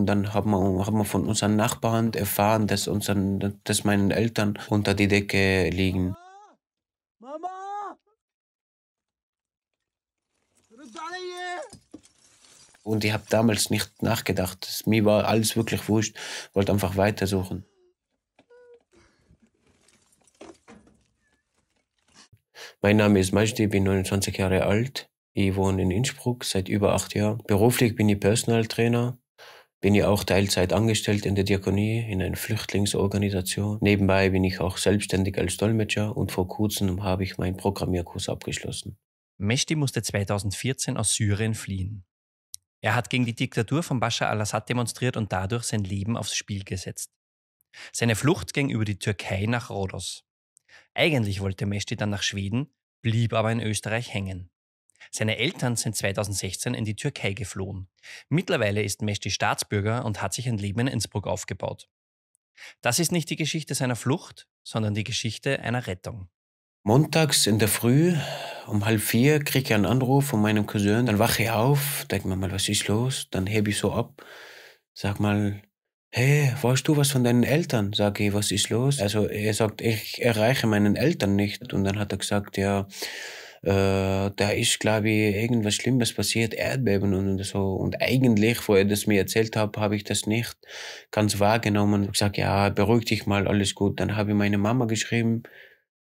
und dann haben wir, haben wir von unseren Nachbarn erfahren, dass, unseren, dass meine Eltern unter die Decke liegen. Mama! Und ich habe damals nicht nachgedacht. Mir war alles wirklich wurscht. Ich Wollte einfach weitersuchen. Mein Name ist Majdi, bin 29 Jahre alt. Ich wohne in Innsbruck seit über acht Jahren. Beruflich bin ich Personal Trainer bin ja auch Teilzeit angestellt in der Diakonie, in einer Flüchtlingsorganisation. Nebenbei bin ich auch selbstständig als Dolmetscher und vor kurzem habe ich meinen Programmierkurs abgeschlossen. Meshti musste 2014 aus Syrien fliehen. Er hat gegen die Diktatur von Bashar al-Assad demonstriert und dadurch sein Leben aufs Spiel gesetzt. Seine Flucht ging über die Türkei nach Rhodos. Eigentlich wollte Meshti dann nach Schweden, blieb aber in Österreich hängen. Seine Eltern sind 2016 in die Türkei geflohen. Mittlerweile ist Meshti Staatsbürger und hat sich ein Leben in Innsbruck aufgebaut. Das ist nicht die Geschichte seiner Flucht, sondern die Geschichte einer Rettung. Montags in der Früh um halb vier kriege ich einen Anruf von meinem Cousin. Dann wache ich auf, denke mir mal, was ist los? Dann hebe ich so ab, sag mal, hey, weißt du was von deinen Eltern? Sag ich, was ist los? Also er sagt, ich erreiche meinen Eltern nicht. Und dann hat er gesagt, ja, äh, da ist, glaube ich, irgendwas Schlimmes passiert, Erdbeben und so. Und eigentlich, wo er das mir erzählt hat, habe ich das nicht ganz wahrgenommen und gesagt, ja, beruhig dich mal, alles gut. Dann habe ich meine Mama geschrieben,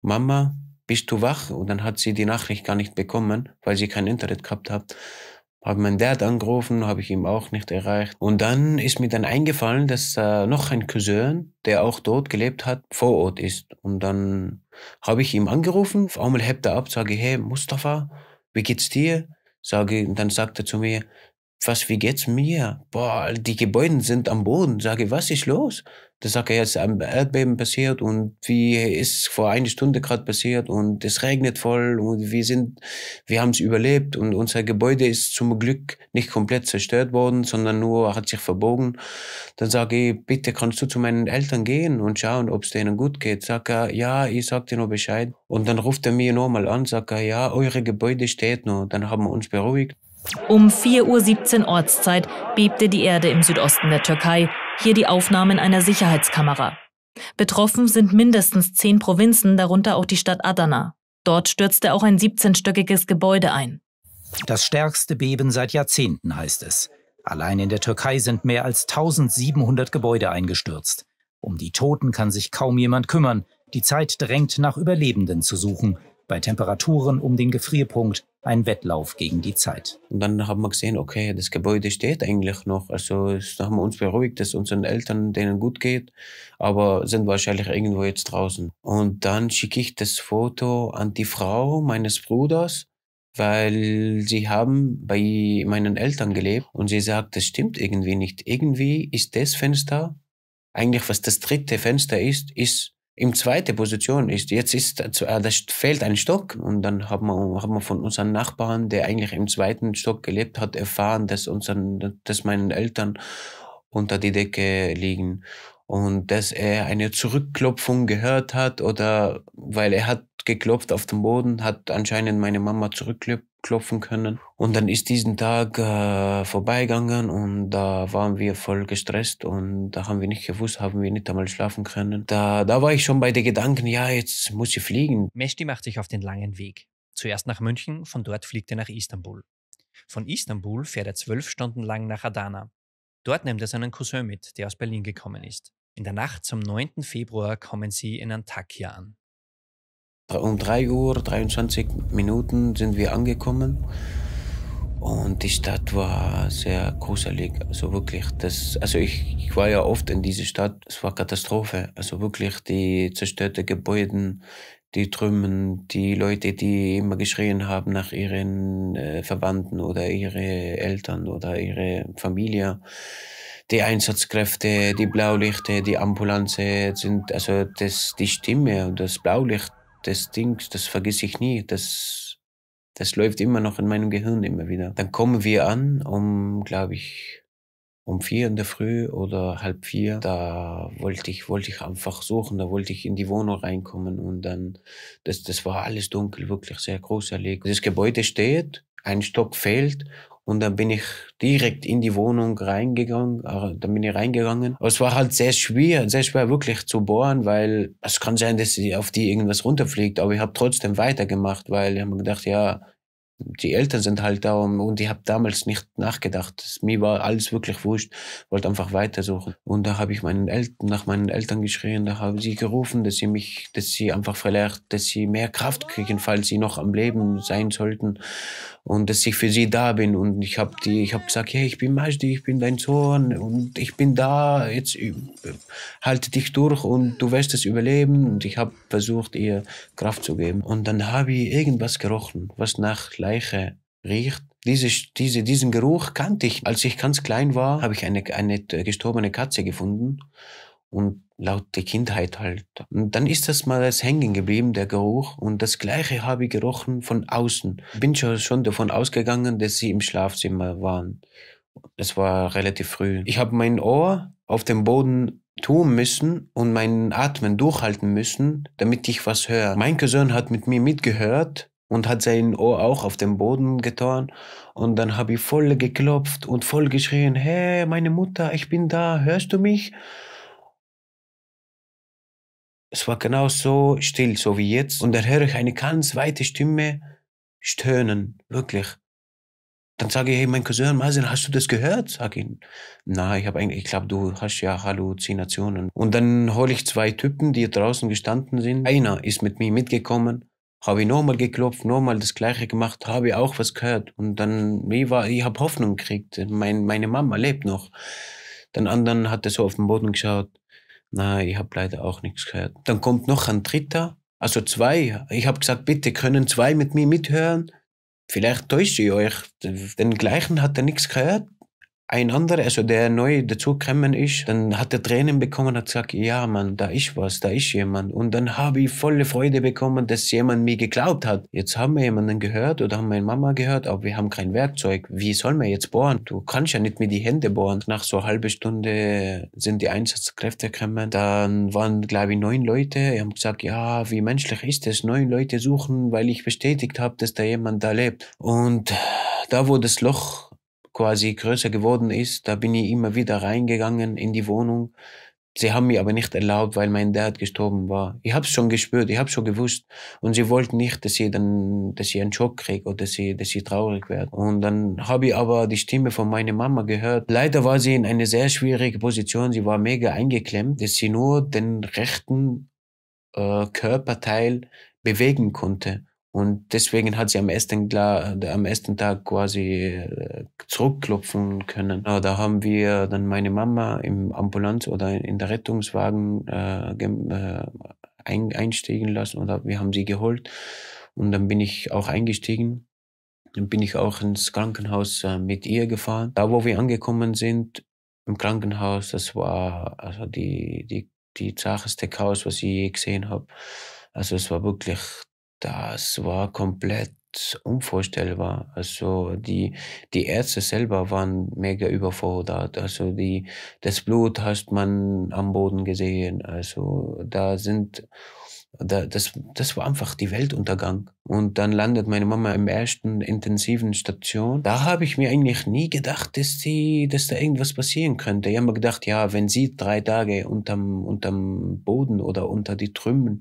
Mama, bist du wach? Und dann hat sie die Nachricht gar nicht bekommen, weil sie kein Internet gehabt hat. Habe meinen Dad angerufen, habe ich ihm auch nicht erreicht. Und dann ist mir dann eingefallen, dass äh, noch ein Cousin, der auch dort gelebt hat, vor Ort ist. Und dann habe ich ihm angerufen, auf einmal hebt er ab, sage, hey Mustafa, wie geht's dir? Sage, und dann sagt er zu mir, was, wie geht's mir? Boah, die Gebäude sind am Boden. Sage, was ist los? Da sagt, er, es ist ein Erdbeben passiert und wie ist vor einer Stunde gerade passiert und es regnet voll und wir sind, wir haben es überlebt und unser Gebäude ist zum Glück nicht komplett zerstört worden, sondern nur hat sich verbogen. Dann sage ich, bitte kannst du zu meinen Eltern gehen und schauen, ob es denen gut geht. Sagt er, ja, ich sag dir noch Bescheid. Und dann ruft er mir nochmal an, sagt er, ja, eure Gebäude steht noch. Dann haben wir uns beruhigt. Um 4.17 Uhr Ortszeit bebte die Erde im Südosten der Türkei hier die Aufnahmen einer Sicherheitskamera. Betroffen sind mindestens zehn Provinzen, darunter auch die Stadt Adana. Dort stürzte auch ein 17-stöckiges Gebäude ein. Das stärkste Beben seit Jahrzehnten heißt es. Allein in der Türkei sind mehr als 1700 Gebäude eingestürzt. Um die Toten kann sich kaum jemand kümmern. Die Zeit drängt, nach Überlebenden zu suchen bei Temperaturen um den Gefrierpunkt ein Wettlauf gegen die Zeit. Und dann haben wir gesehen, okay, das Gebäude steht eigentlich noch. Also da haben wir uns beruhigt, dass unseren Eltern denen gut geht, aber sind wahrscheinlich irgendwo jetzt draußen. Und dann schicke ich das Foto an die Frau meines Bruders, weil sie haben bei meinen Eltern gelebt und sie sagt, das stimmt irgendwie nicht. Irgendwie ist das Fenster, eigentlich was das dritte Fenster ist, ist im zweiten Position ist, jetzt ist, äh, äh, das fehlt ein Stock und dann haben wir, haben wir von unseren Nachbarn, der eigentlich im zweiten Stock gelebt hat, erfahren, dass, unseren, dass meine Eltern unter die Decke liegen und dass er eine Zurückklopfung gehört hat oder weil er hat geklopft auf dem Boden, hat anscheinend meine Mama zurückklopft klopfen können. Und dann ist diesen Tag äh, vorbeigegangen und da waren wir voll gestresst und da haben wir nicht gewusst, haben wir nicht einmal schlafen können. Da, da war ich schon bei den Gedanken, ja, jetzt muss ich fliegen. Meshti macht sich auf den langen Weg. Zuerst nach München, von dort fliegt er nach Istanbul. Von Istanbul fährt er zwölf Stunden lang nach Adana. Dort nimmt er seinen Cousin mit, der aus Berlin gekommen ist. In der Nacht zum 9. Februar kommen sie in Antakya an. Äh, um 3 Uhr 23 Minuten sind wir angekommen und die Stadt war sehr gruselig. Also wirklich, das, also ich, ich war ja oft in dieser Stadt, es war Katastrophe. Also wirklich die zerstörten Gebäude, die Trümmen, die Leute, die immer geschrien haben nach ihren äh, Verwandten oder ihre Eltern oder ihre Familie. Die Einsatzkräfte, die Blaulichte, die Ambulanze sind, also das, die Stimme und das Blaulicht das Ding, das vergesse ich nie, das, das läuft immer noch in meinem Gehirn immer wieder. Dann kommen wir an, um, glaube ich, um vier in der Früh oder halb vier. Da wollte ich, wollte ich einfach suchen, da wollte ich in die Wohnung reinkommen und dann, das, das war alles dunkel, wirklich sehr groß erlegt. Das Gebäude steht, ein Stock fehlt und dann bin ich direkt in die Wohnung reingegangen, äh, dann bin ich reingegangen. Aber es war halt sehr schwer, sehr schwer wirklich zu bohren, weil es kann sein, dass auf die irgendwas runterfliegt, aber ich habe trotzdem weitergemacht, weil ich habe mir gedacht, ja, die Eltern sind halt da und ich habe damals nicht nachgedacht. Mir war alles wirklich wurscht, wollte einfach weitersuchen. Und da habe ich meinen Eltern, nach meinen Eltern geschrien, da haben sie gerufen, dass sie mich, dass sie einfach verlernt, dass sie mehr Kraft kriegen, falls sie noch am Leben sein sollten und dass ich für sie da bin. Und ich habe die, ich habe gesagt, hey, ich bin Majdi, ich bin dein Sohn und ich bin da, jetzt halte dich durch und du wirst es überleben. Und ich habe versucht, ihr Kraft zu geben. Und dann habe ich irgendwas gerochen, was nach Leiche riecht. Diese, diese, diesen Geruch kannte ich. Als ich ganz klein war, habe ich eine, eine gestorbene Katze gefunden. Und laut der Kindheit halt. Und dann ist das mal das hängen geblieben, der Geruch. Und das Gleiche habe ich gerochen von außen. Bin schon, davon ausgegangen, dass sie im Schlafzimmer waren. Es war relativ früh. Ich habe mein Ohr auf dem Boden tun müssen und meinen Atmen durchhalten müssen, damit ich was höre. Mein Cousin hat mit mir mitgehört und hat sein Ohr auch auf den Boden getan. Und dann habe ich voll geklopft und voll geschrien, hey, meine Mutter, ich bin da, hörst du mich? Es war genau so still, so wie jetzt. Und dann höre ich eine ganz weite Stimme stöhnen, wirklich. Dann sage ich, hey, mein Cousin Masin, hast du das gehört? Sag ich, na, ich habe eigentlich, ich glaube, du hast ja Halluzinationen. Und dann hole ich zwei Typen, die draußen gestanden sind. Einer ist mit mir mitgekommen, habe ich nochmal geklopft, nochmal das Gleiche gemacht, habe ich auch was gehört. Und dann, wie war, ich habe Hoffnung gekriegt. Mein, meine Mama lebt noch. Den anderen hat er so auf den Boden geschaut. Nein, ich habe leider auch nichts gehört. Dann kommt noch ein dritter, also zwei. Ich habe gesagt, bitte können zwei mit mir mithören. Vielleicht täuscht ihr euch. Den gleichen hat er nichts gehört ein anderer, also der neu dazugekommen ist, dann hat er Tränen bekommen, hat gesagt, ja Mann, da ist was, da ist jemand. Und dann habe ich volle Freude bekommen, dass jemand mir geglaubt hat. Jetzt haben wir jemanden gehört oder haben meine Mama gehört, aber wir haben kein Werkzeug. Wie sollen wir jetzt bohren? Du kannst ja nicht mit die Hände bohren. Nach so einer halben Stunde sind die Einsatzkräfte gekommen. Dann waren, glaube ich, neun Leute. Die haben gesagt, ja, wie menschlich ist es, neun Leute suchen, weil ich bestätigt habe, dass da jemand da lebt. Und da, wo das Loch quasi größer geworden ist, da bin ich immer wieder reingegangen in die Wohnung. Sie haben mir aber nicht erlaubt, weil mein Dad gestorben war. Ich habe es schon gespürt, ich habe schon gewusst. Und sie wollten nicht, dass ich dann, dass ich einen Schock kriege oder dass ich, dass ich traurig werde. Und dann habe ich aber die Stimme von meiner Mama gehört. Leider war sie in einer sehr schwierigen Position. Sie war mega eingeklemmt, dass sie nur den rechten äh, Körperteil bewegen konnte. Und deswegen hat sie am ersten, am ersten Tag quasi äh, zurückklopfen können. Da haben wir dann meine Mama im Ambulanz oder in der Rettungswagen äh, äh, einsteigen lassen oder wir haben sie geholt. Und dann bin ich auch eingestiegen. Dann bin ich auch ins Krankenhaus mit ihr gefahren. Da, wo wir angekommen sind, im Krankenhaus, das war also die, die, die zarteste Chaos, was ich je gesehen habe. Also es war wirklich das war komplett unvorstellbar. Also die, die Ärzte selber waren mega überfordert. Also die, das Blut hast man am Boden gesehen. Also da sind da, das, das war einfach die Weltuntergang. Und dann landet meine Mama im ersten intensiven Station. Da habe ich mir eigentlich nie gedacht, dass, sie, dass da irgendwas passieren könnte. Ich habe mir gedacht, ja, wenn sie drei Tage unterm, unterm Boden oder unter die Trümmen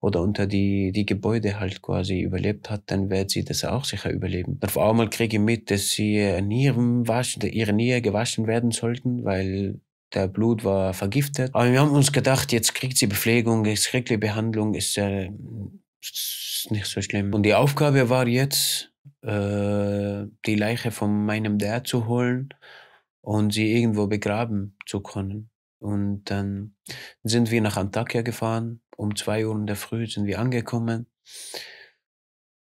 oder unter die, die Gebäude halt quasi überlebt hat, dann wird sie das auch sicher überleben. Auf einmal kriege ich mit, dass sie Nieren waschen, ihre Nieren gewaschen werden sollten, weil der Blut war vergiftet. Aber wir haben uns gedacht, jetzt kriegt sie Bepflegung, jetzt kriegt sie Behandlung, ist ja äh, nicht so schlimm. Und die Aufgabe war jetzt, äh, die Leiche von meinem Dad zu holen und sie irgendwo begraben zu können. Und dann sind wir nach Antakya gefahren. Um zwei Uhr in der Früh sind wir angekommen.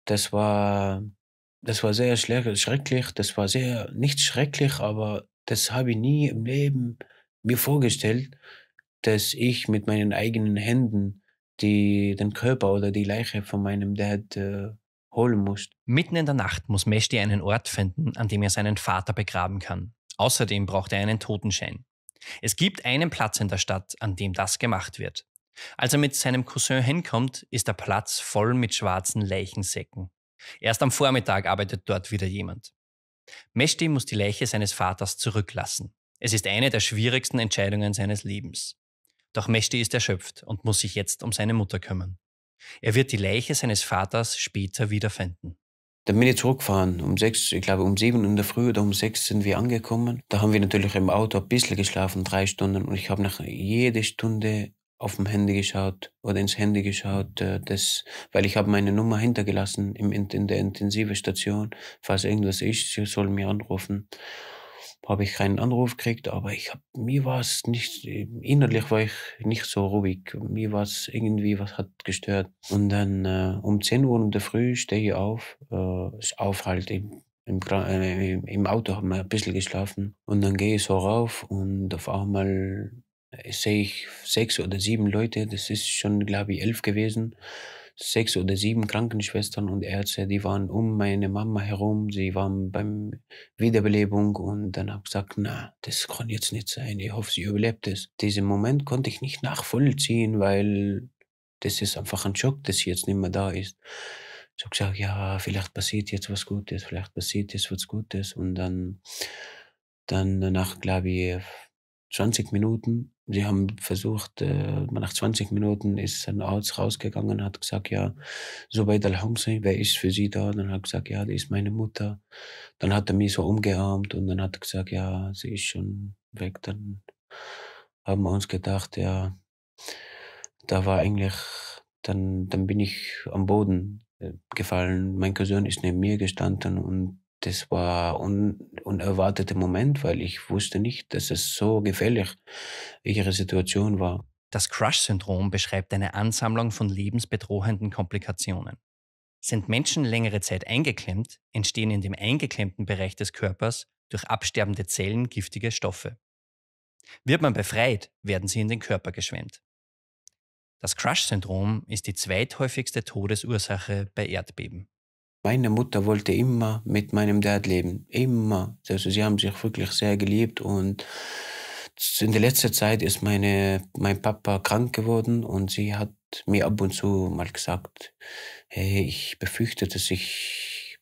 Das war, das war sehr schrecklich. Das war sehr, nicht schrecklich, aber das habe ich nie im Leben mir vorgestellt, dass ich mit meinen eigenen Händen die, den Körper oder die Leiche von meinem Dad äh, holen muss. Mitten in der Nacht muss Meshti einen Ort finden, an dem er seinen Vater begraben kann. Außerdem braucht er einen Totenschein. Es gibt einen Platz in der Stadt, an dem das gemacht wird. Als er mit seinem Cousin hinkommt, ist der Platz voll mit schwarzen Leichensäcken. Erst am Vormittag arbeitet dort wieder jemand. Meshti muss die Leiche seines Vaters zurücklassen. Es ist eine der schwierigsten Entscheidungen seines Lebens. Doch Meshti ist erschöpft und muss sich jetzt um seine Mutter kümmern. Er wird die Leiche seines Vaters später wiederfinden. Dann bin ich zurückgefahren. Um sechs, ich glaube um sieben in der Früh oder um sechs sind wir angekommen. Da haben wir natürlich im Auto ein bisschen geschlafen, drei Stunden. Und ich habe nach jede Stunde auf dem Handy geschaut oder ins Handy geschaut, äh, das, weil ich habe meine Nummer hintergelassen im, in der Intensivstation. Falls irgendwas ist, sie soll mir anrufen habe ich keinen Anruf gekriegt, aber ich habe, mir war es nicht, innerlich war ich nicht so ruhig. Mir war es irgendwie, was hat gestört. Und dann äh, um 10 Uhr in der Früh stehe ich auf, äh, ich auf halt im, im, äh, im Auto, habe ein bisschen geschlafen. Und dann gehe ich so rauf und auf einmal sehe ich sechs oder sieben Leute, das ist schon, glaube ich, elf gewesen sechs oder sieben Krankenschwestern und Ärzte, die waren um meine Mama herum, sie waren beim Wiederbelebung und dann habe ich gesagt, na, das kann jetzt nicht sein, ich hoffe, sie überlebt es. Diesen Moment konnte ich nicht nachvollziehen, weil das ist einfach ein Schock, dass sie jetzt nicht mehr da ist. Ich habe gesagt, ja, vielleicht passiert jetzt was Gutes, vielleicht passiert jetzt was Gutes und dann, dann danach, glaube ich, 20 Minuten. Sie haben versucht, äh, nach 20 Minuten ist ein Arzt rausgegangen, und hat gesagt, ja, Zubayd al-Humsi, wer ist für Sie da? Dann hat er gesagt, ja, die ist meine Mutter. Dann hat er mich so umgearmt und dann hat er gesagt, ja, sie ist schon weg. Dann haben wir uns gedacht, ja, da war eigentlich, dann, dann bin ich am Boden äh, gefallen. Mein Cousin ist neben mir gestanden und das war un unerwarteter Moment, weil ich wusste nicht, dass es so gefährlich ihre Situation war. Das Crush-Syndrom beschreibt eine Ansammlung von lebensbedrohenden Komplikationen. Sind Menschen längere Zeit eingeklemmt, entstehen in dem eingeklemmten Bereich des Körpers durch absterbende Zellen giftige Stoffe. Wird man befreit, werden sie in den Körper geschwemmt. Das Crush-Syndrom ist die zweithäufigste Todesursache bei Erdbeben. Meine Mutter wollte immer mit meinem Dad leben. Immer. Also sie haben sich wirklich sehr geliebt und in der letzten Zeit ist meine, mein Papa krank geworden und sie hat mir ab und zu mal gesagt, hey, ich befürchte, dass ich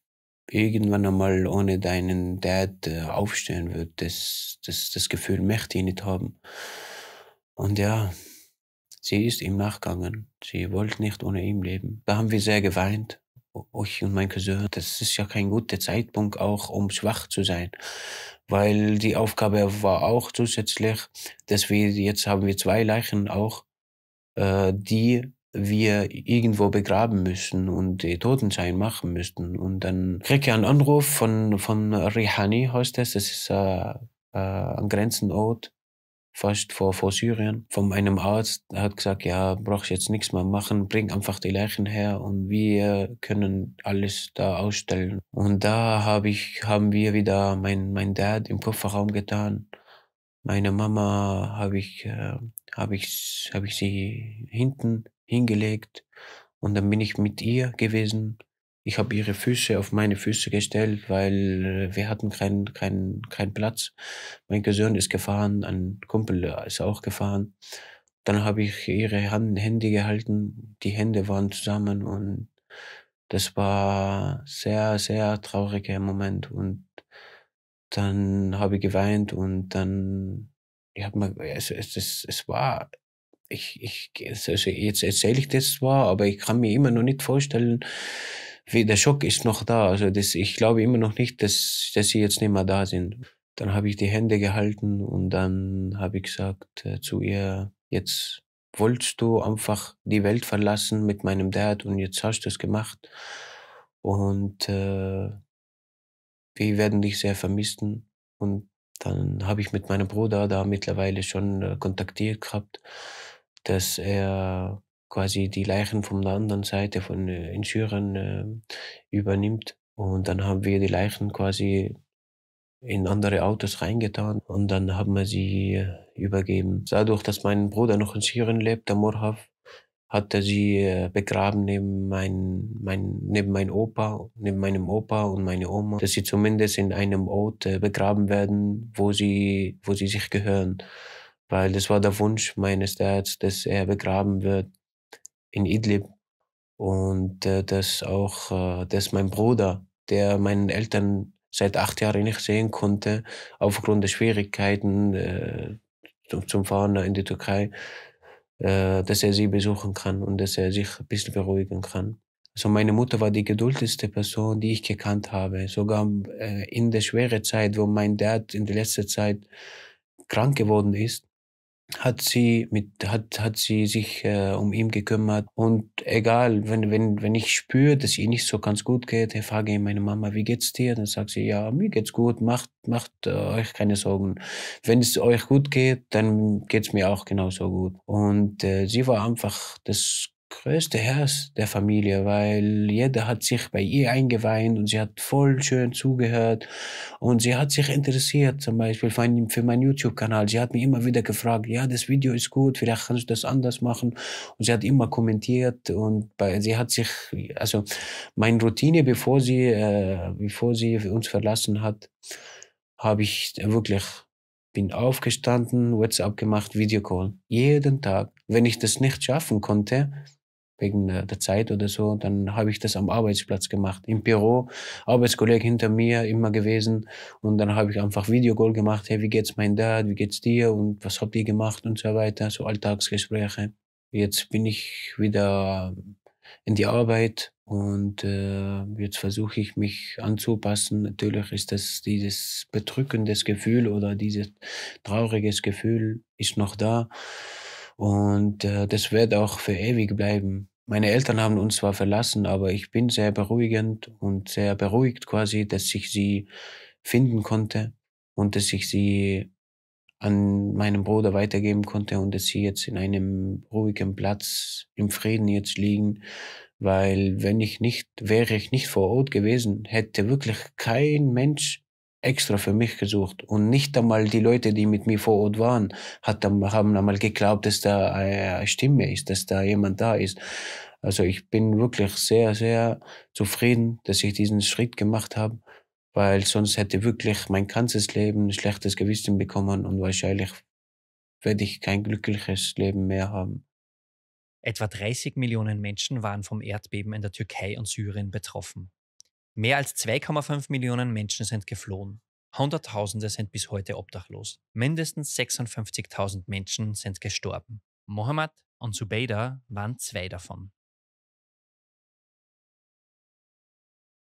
irgendwann einmal ohne deinen Dad äh, aufstehen würde. Das, das, das Gefühl möchte ich nicht haben. Und ja, sie ist ihm nachgegangen. Sie wollte nicht ohne ihn leben. Da haben wir sehr geweint ich und mein Cousin, das ist ja kein guter Zeitpunkt auch, um schwach zu sein. Weil die Aufgabe war auch zusätzlich, dass wir, jetzt haben wir zwei Leichen auch, äh, die wir irgendwo begraben müssen und die Totenschein machen müssten. Und dann kriege ich einen Anruf von, von Rihani, heißt das, das ist äh, äh, am Grenzenort fast vor, vor Syrien, von einem Arzt, der hat gesagt, ja, brauchst jetzt nichts mehr machen, bring einfach die Leichen her und wir können alles da ausstellen. Und da hab ich, haben wir wieder mein, mein Dad im Kofferraum getan. Meine Mama habe ich, äh, hab ich, hab ich sie hinten hingelegt und dann bin ich mit ihr gewesen ich habe ihre Füße auf meine Füße gestellt, weil äh, wir hatten keinen keinen keinen Platz. Mein Cousin ist gefahren, ein Kumpel äh, ist auch gefahren. Dann habe ich ihre Hand, Hände gehalten. Die Hände waren zusammen und das war sehr, sehr trauriger Moment. Und dann habe ich geweint und dann, ich habe mal, es, es, es, es war, ich, ich, also jetzt erzähle ich das zwar, aber ich kann mir immer noch nicht vorstellen, der Schock ist noch da. Also das, ich glaube immer noch nicht, dass, dass sie jetzt nicht mehr da sind. Dann habe ich die Hände gehalten und dann habe ich gesagt äh, zu ihr, jetzt wolltest du einfach die Welt verlassen mit meinem Dad und jetzt hast du es gemacht. Und äh, wir werden dich sehr vermissen. Und dann habe ich mit meinem Bruder da mittlerweile schon äh, kontaktiert gehabt, dass er quasi die Leichen von der anderen Seite von äh, in Syrien äh, übernimmt. Und dann haben wir die Leichen quasi in andere Autos reingetan und dann haben wir sie äh, übergeben. Dadurch, dass mein Bruder noch in Syrien lebt, der Morhaf, hat er sie äh, begraben neben mein, mein, neben mein Opa, neben meinem Opa und meine Oma, dass sie zumindest in einem Ort äh, begraben werden, wo sie, wo sie sich gehören. Weil das war der Wunsch meines Dads, dass er begraben wird in Idlib. Und äh, dass auch, äh, dass mein Bruder, der meinen Eltern seit acht Jahren nicht sehen konnte, aufgrund der Schwierigkeiten äh, zum, zum Fahren in die Türkei, äh, dass er sie besuchen kann und dass er sich ein bisschen beruhigen kann. Also meine Mutter war die geduldigste Person, die ich gekannt habe. Sogar äh, in der schweren Zeit, wo mein Dad in der letzten Zeit krank geworden ist, hat sie mit hat hat sie sich äh, um ihn gekümmert und egal wenn wenn wenn ich spüre dass ihr nicht so ganz gut geht ich frage meine Mama wie geht's dir dann sagt sie ja mir geht's gut macht macht äh, euch keine Sorgen wenn es euch gut geht dann geht's mir auch genauso gut und äh, sie war einfach das größte Herz der Familie, weil jeder hat sich bei ihr eingeweint und sie hat voll schön zugehört und sie hat sich interessiert, zum Beispiel für, mein, für meinen YouTube-Kanal. Sie hat mich immer wieder gefragt, ja, das Video ist gut, vielleicht kannst du das anders machen. Und sie hat immer kommentiert und bei, sie hat sich, also meine Routine, bevor sie, äh, bevor sie uns verlassen hat, habe ich wirklich bin aufgestanden, WhatsApp gemacht, Videocall. Jeden Tag. Wenn ich das nicht schaffen konnte, wegen der, der Zeit oder so. Dann habe ich das am Arbeitsplatz gemacht, im Büro, Arbeitskolleg hinter mir immer gewesen. Und dann habe ich einfach Videocall gemacht, hey, wie geht's mein Dad, wie geht's dir und was habt ihr gemacht und so weiter, so Alltagsgespräche. Jetzt bin ich wieder in die Arbeit und äh, jetzt versuche ich mich anzupassen. Natürlich ist das dieses bedrückende Gefühl oder dieses trauriges Gefühl ist noch da. Und äh, das wird auch für ewig bleiben. Meine Eltern haben uns zwar verlassen, aber ich bin sehr beruhigend und sehr beruhigt quasi, dass ich sie finden konnte und dass ich sie an meinem Bruder weitergeben konnte und dass sie jetzt in einem ruhigen Platz im Frieden jetzt liegen, weil wenn ich nicht, wäre ich nicht vor Ort gewesen, hätte wirklich kein Mensch extra für mich gesucht. Und nicht einmal die Leute, die mit mir vor Ort waren, hat, haben einmal geglaubt, dass da eine Stimme ist, dass da jemand da ist. Also ich bin wirklich sehr, sehr zufrieden, dass ich diesen Schritt gemacht habe, weil sonst hätte wirklich mein ganzes Leben ein schlechtes Gewissen bekommen und wahrscheinlich werde ich kein glückliches Leben mehr haben. Etwa 30 Millionen Menschen waren vom Erdbeben in der Türkei und Syrien betroffen. Mehr als 2,5 Millionen Menschen sind geflohen. Hunderttausende sind bis heute obdachlos. Mindestens 56.000 Menschen sind gestorben. Mohammed und Zubaydah waren zwei davon.